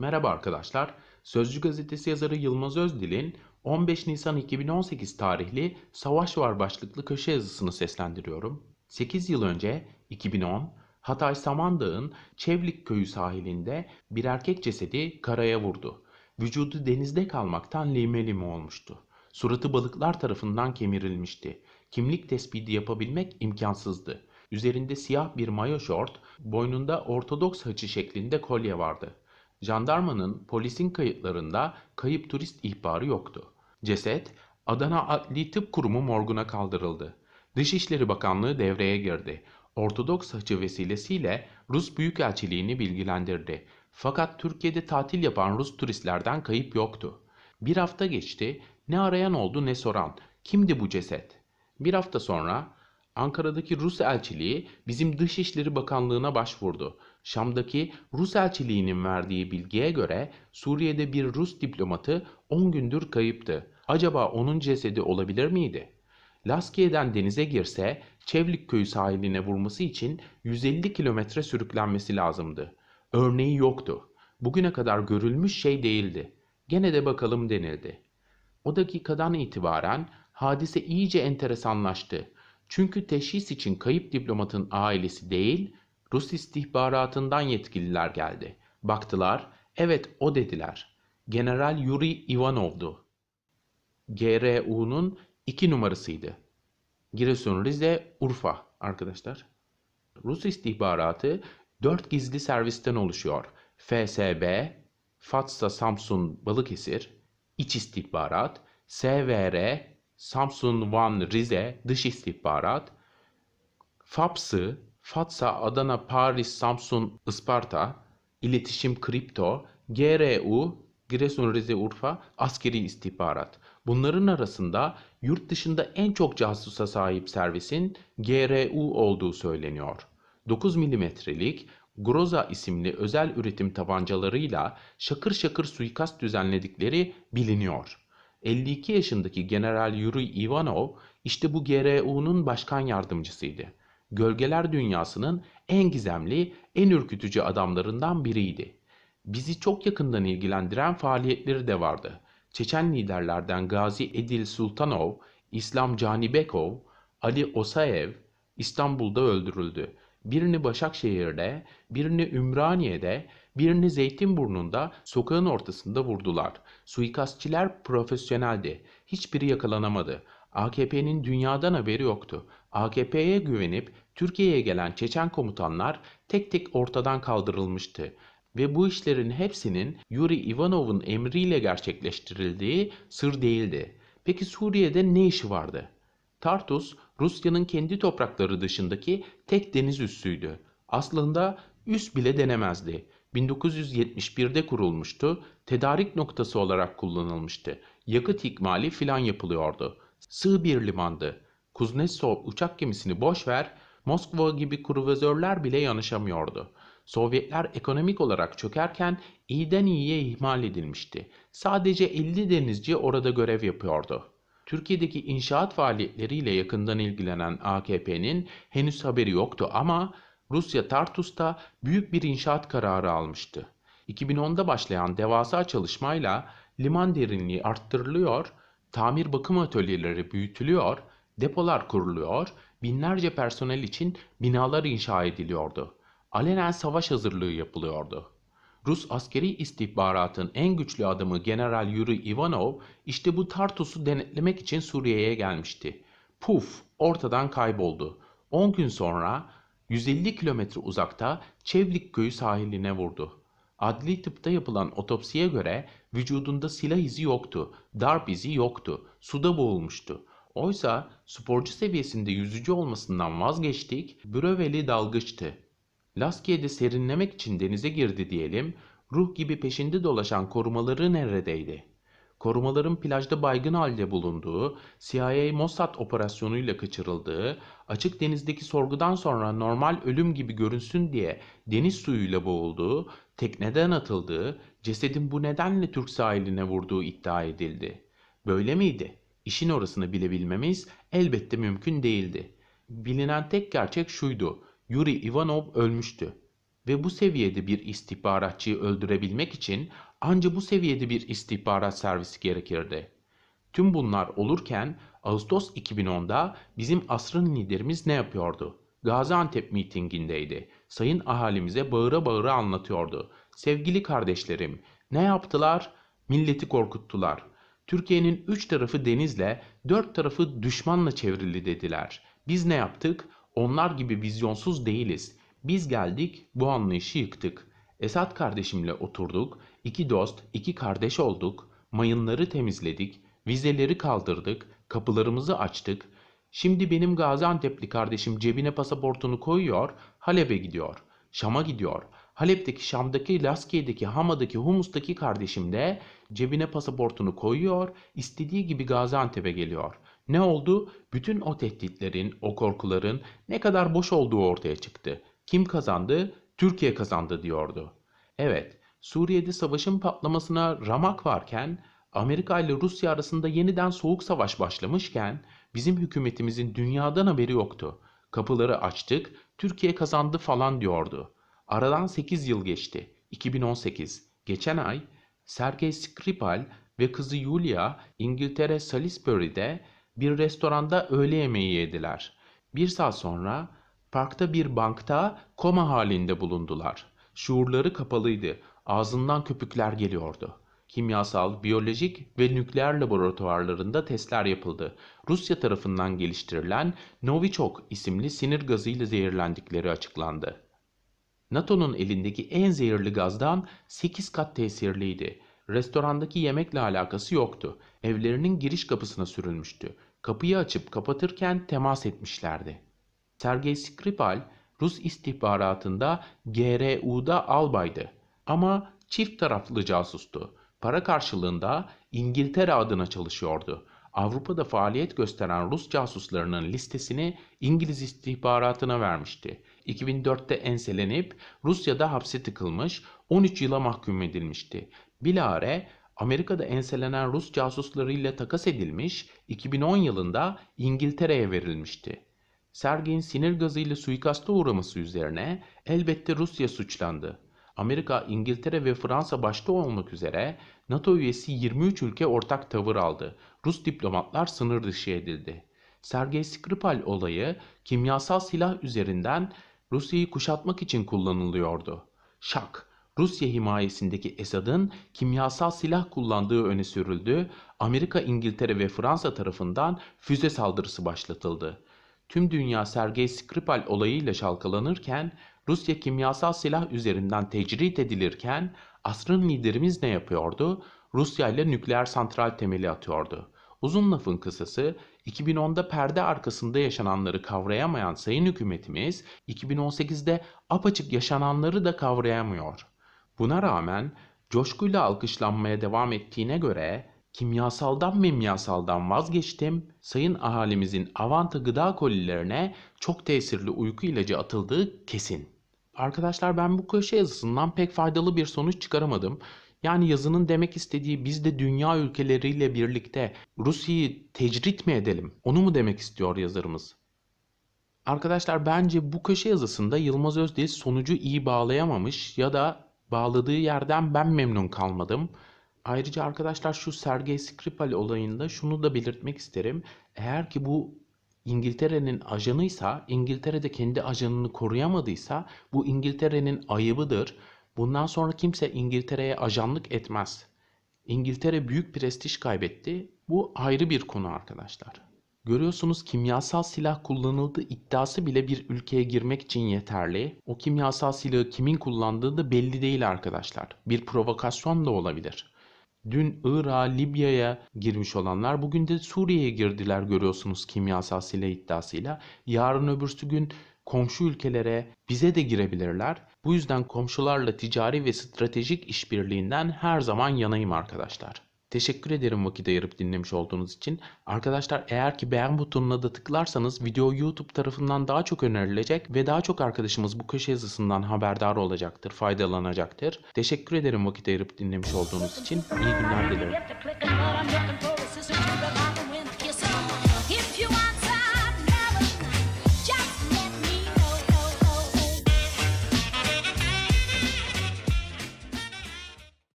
Merhaba arkadaşlar. Sözcü gazetesi yazarı Yılmaz Özdil'in 15 Nisan 2018 tarihli Savaş Var başlıklı köşe yazısını seslendiriyorum. 8 yıl önce 2010 Hatay Samandağ'ın Çevlik köyü sahilinde bir erkek cesedi karaya vurdu. Vücudu denizde kalmaktan lime lime olmuştu. Suratı balıklar tarafından kemirilmişti. Kimlik tespiti yapabilmek imkansızdı. Üzerinde siyah bir mayo şort, boynunda ortodoks haçı şeklinde kolye vardı. Jandarmanın polisin kayıtlarında kayıp turist ihbarı yoktu. Ceset Adana Adli Tıp Kurumu morguna kaldırıldı. Dışişleri Bakanlığı devreye girdi. Ortodoks hacı vesilesiyle Rus Büyükelçiliğini bilgilendirdi. Fakat Türkiye'de tatil yapan Rus turistlerden kayıp yoktu. Bir hafta geçti, ne arayan oldu ne soran. Kimdi bu ceset? Bir hafta sonra Ankara'daki Rus elçiliği bizim Dışişleri Bakanlığı'na başvurdu. Şam'daki Rus elçiliğinin verdiği bilgiye göre Suriye'de bir Rus diplomatı 10 gündür kayıptı. Acaba onun cesedi olabilir miydi? Laskiye'den denize girse Çevlik Çevlikköy sahiline vurması için 150 kilometre sürüklenmesi lazımdı. Örneği yoktu. Bugüne kadar görülmüş şey değildi. Gene de bakalım denildi. O dakikadan itibaren hadise iyice enteresanlaştı. Çünkü teşhis için kayıp diplomatın ailesi değil, Rus istihbaratından yetkililer geldi. Baktılar, evet o dediler. General Yuri Ivanov'du. GRU'nun iki numarasıydı. Giresun, Rize, Urfa arkadaşlar. Rus istihbaratı dört gizli servisten oluşuyor. FSB, Fatsa Samsun Balıkesir, İç İstihbarat, SVR, Samsun One Rize Dış İstihbarat, FAPS'ı, FATSA Adana Paris Samsun Isparta, İletişim Kripto, GRU, Giresun Rize Urfa Askeri İstihbarat. Bunların arasında yurt dışında en çok casusa sahip servisin GRU olduğu söyleniyor. 9 milimetrelik Groza isimli özel üretim tabancalarıyla şakır şakır suikast düzenledikleri biliniyor. 52 yaşındaki General Yuri Ivanov işte bu GRU'nun başkan yardımcısıydı. Gölgeler dünyasının en gizemli, en ürkütücü adamlarından biriydi. Bizi çok yakından ilgilendiren faaliyetleri de vardı. Çeçen liderlerden Gazi Edil Sultanov, İslam Canibekov, Ali Osayev İstanbul'da öldürüldü. Birini Başakşehir'de, birini Ümraniye'de, birini Zeytinburnu'nda sokağın ortasında vurdular. Suikastçiler profesyoneldi. Hiçbiri yakalanamadı. AKP'nin dünyadan haberi yoktu. AKP'ye güvenip Türkiye'ye gelen Çeçen komutanlar tek tek ortadan kaldırılmıştı ve bu işlerin hepsinin Yuri Ivanov'un emriyle gerçekleştirildiği sır değildi. Peki Suriye'de ne işi vardı? Tartus Rusya'nın kendi toprakları dışındaki tek deniz üssüydü. Aslında üst bile denemezdi. 1971'de kurulmuştu, tedarik noktası olarak kullanılmıştı. Yakıt ikmali filan yapılıyordu. Sığ bir limandı. Kuznetsov uçak gemisini boş ver, Moskova gibi kruvazörler bile yanaşamıyordu. Sovyetler ekonomik olarak çökerken iyiden iyiye ihmal edilmişti. Sadece 50 denizci orada görev yapıyordu. Türkiye'deki inşaat faaliyetleriyle yakından ilgilenen AKP'nin henüz haberi yoktu ama Rusya Tartus'ta büyük bir inşaat kararı almıştı. 2010'da başlayan devasa çalışmayla liman derinliği arttırılıyor, tamir bakım atölyeleri büyütülüyor, depolar kuruluyor, binlerce personel için binalar inşa ediliyordu. Alenen savaş hazırlığı yapılıyordu. Rus askeri istihbaratın en güçlü adamı General Yuri Ivanov işte bu Tartus'u denetlemek için Suriye'ye gelmişti. Puf ortadan kayboldu. 10 gün sonra 150 kilometre uzakta Çevlik köyü sahiline vurdu. Adli tıpta yapılan otopsiye göre vücudunda silah izi yoktu, darp izi yoktu, suda boğulmuştu. Oysa sporcu seviyesinde yüzücü olmasından vazgeçtik, bröveli dalgıçtı. Laskiye'de serinlemek için denize girdi diyelim, ruh gibi peşinde dolaşan korumaları neredeydi? Korumaların plajda baygın halde bulunduğu, CIA Mossad operasyonuyla kaçırıldığı, açık denizdeki sorgudan sonra normal ölüm gibi görünsün diye deniz suyuyla boğulduğu, tekneden atıldığı, cesedin bu nedenle Türk sahiline vurduğu iddia edildi. Böyle miydi? İşin orasını bilebilmemiz elbette mümkün değildi. Bilinen tek gerçek şuydu. Yuri Ivanov ölmüştü ve bu seviyede bir istihbaratçıyı öldürebilmek için ancak bu seviyede bir istihbarat servisi gerekirdi. Tüm bunlar olurken Ağustos 2010'da bizim asrın liderimiz ne yapıyordu? Gaziantep mitingindeydi. Sayın ahalimize bağıra bağıra anlatıyordu. Sevgili kardeşlerim, ne yaptılar? Milleti korkuttular. Türkiye'nin üç tarafı denizle, dört tarafı düşmanla çevrili dediler. Biz ne yaptık? Onlar gibi vizyonsuz değiliz. Biz geldik, bu anlayışı yıktık. Esat kardeşimle oturduk, iki dost, iki kardeş olduk, mayınları temizledik, vizeleri kaldırdık, kapılarımızı açtık. Şimdi benim Gaziantep'li kardeşim cebine pasaportunu koyuyor, Halep'e gidiyor, Şam'a gidiyor. Halep'teki, Şam'daki, Laskiye'deki, Hama'daki, Humus'taki kardeşim de cebine pasaportunu koyuyor, istediği gibi Gaziantep'e geliyor. Ne oldu? Bütün o tehditlerin, o korkuların ne kadar boş olduğu ortaya çıktı. Kim kazandı? Türkiye kazandı diyordu. Evet, Suriye'de savaşın patlamasına ramak varken, Amerika ile Rusya arasında yeniden soğuk savaş başlamışken bizim hükümetimizin dünyadan haberi yoktu. Kapıları açtık, Türkiye kazandı falan diyordu. Aradan 8 yıl geçti. 2018. Geçen ay Sergey Skripal ve kızı Yulia İngiltere Salisbury'de bir restoranda öğle yemeği yediler. Bir saat sonra parkta bir bankta koma halinde bulundular. Şuurları kapalıydı. Ağzından köpükler geliyordu. Kimyasal, biyolojik ve nükleer laboratuvarlarında testler yapıldı. Rusya tarafından geliştirilen Novichok isimli sinir gazıyla zehirlendikleri açıklandı. NATO'nun elindeki en zehirli gazdan 8 kat tesirliydi. Restorandaki yemekle alakası yoktu. Evlerinin giriş kapısına sürülmüştü kapıyı açıp kapatırken temas etmişlerdi. Sergey Skripal Rus istihbaratında GRU'da albaydı ama çift taraflı casustu. Para karşılığında İngiltere adına çalışıyordu. Avrupa'da faaliyet gösteren Rus casuslarının listesini İngiliz istihbaratına vermişti. 2004'te enselenip Rusya'da hapse tıkılmış, 13 yıla mahkum edilmişti. Bilare Amerika'da enselenen Rus casuslarıyla takas edilmiş, 2010 yılında İngiltere'ye verilmişti. Sergey'in sinir gazıyla suikasta uğraması üzerine elbette Rusya suçlandı. Amerika, İngiltere ve Fransa başta olmak üzere NATO üyesi 23 ülke ortak tavır aldı. Rus diplomatlar sınır dışı edildi. Sergey Skripal olayı kimyasal silah üzerinden Rusya'yı kuşatmak için kullanılıyordu. Şak, Rusya himayesindeki Esad'ın kimyasal silah kullandığı öne sürüldü, Amerika, İngiltere ve Fransa tarafından füze saldırısı başlatıldı. Tüm dünya Sergey Skripal olayıyla şalkalanırken, Rusya kimyasal silah üzerinden tecrit edilirken asrın liderimiz ne yapıyordu? Rusya ile nükleer santral temeli atıyordu. Uzun lafın kısası 2010'da perde arkasında yaşananları kavrayamayan sayın hükümetimiz 2018'de apaçık yaşananları da kavrayamıyor. Buna rağmen coşkuyla alkışlanmaya devam ettiğine göre kimyasaldan mimyasaldan vazgeçtim. Sayın ahalimizin Avanta gıda kolilerine çok tesirli uyku ilacı atıldığı kesin. Arkadaşlar ben bu köşe yazısından pek faydalı bir sonuç çıkaramadım. Yani yazının demek istediği biz de dünya ülkeleriyle birlikte Rusya'yı tecrit mi edelim? Onu mu demek istiyor yazarımız? Arkadaşlar bence bu köşe yazısında Yılmaz Özdil sonucu iyi bağlayamamış ya da bağladığı yerden ben memnun kalmadım. Ayrıca arkadaşlar şu Sergey Skripal olayında şunu da belirtmek isterim. Eğer ki bu İngiltere'nin ajanıysa, İngiltere'de kendi ajanını koruyamadıysa bu İngiltere'nin ayıbıdır. Bundan sonra kimse İngiltere'ye ajanlık etmez. İngiltere büyük prestij kaybetti. Bu ayrı bir konu arkadaşlar. Görüyorsunuz kimyasal silah kullanıldı iddiası bile bir ülkeye girmek için yeterli. O kimyasal silahı kimin kullandığı da belli değil arkadaşlar. Bir provokasyon da olabilir. Dün Irak'a, Libya'ya girmiş olanlar bugün de Suriye'ye girdiler görüyorsunuz kimyasal silah iddiasıyla. Yarın öbürsü gün komşu ülkelere bize de girebilirler. Bu yüzden komşularla ticari ve stratejik işbirliğinden her zaman yanayım arkadaşlar. Teşekkür ederim vakit ayırıp dinlemiş olduğunuz için. Arkadaşlar eğer ki beğen butonuna da tıklarsanız video YouTube tarafından daha çok önerilecek ve daha çok arkadaşımız bu köşe yazısından haberdar olacaktır, faydalanacaktır. Teşekkür ederim vakit ayırıp dinlemiş olduğunuz için. İyi günler dilerim.